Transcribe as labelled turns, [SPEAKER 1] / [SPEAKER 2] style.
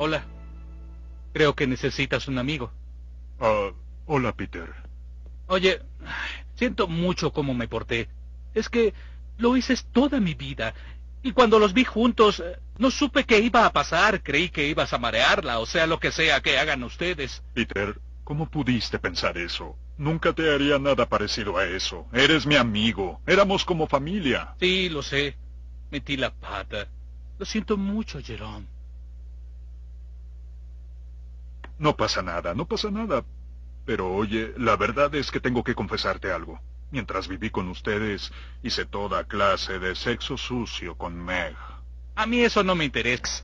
[SPEAKER 1] Hola. Creo que necesitas un amigo. Ah, hola, Peter. Oye, siento mucho cómo me porté. Es que lo hice toda mi vida. Y cuando los vi juntos, eh, no supe qué iba a pasar. Creí que ibas a marearla, o sea, lo que sea que hagan ustedes. Peter, ¿cómo pudiste pensar eso?
[SPEAKER 2] Nunca te haría nada parecido a eso. Eres mi amigo. Éramos como familia.
[SPEAKER 1] Sí, lo sé. Metí la pata. Lo siento mucho, Jerome.
[SPEAKER 2] No pasa nada, no pasa nada. Pero oye, la verdad es que tengo que confesarte algo. Mientras viví con ustedes, hice toda clase de sexo sucio
[SPEAKER 1] con Meg. A mí eso no me interesa.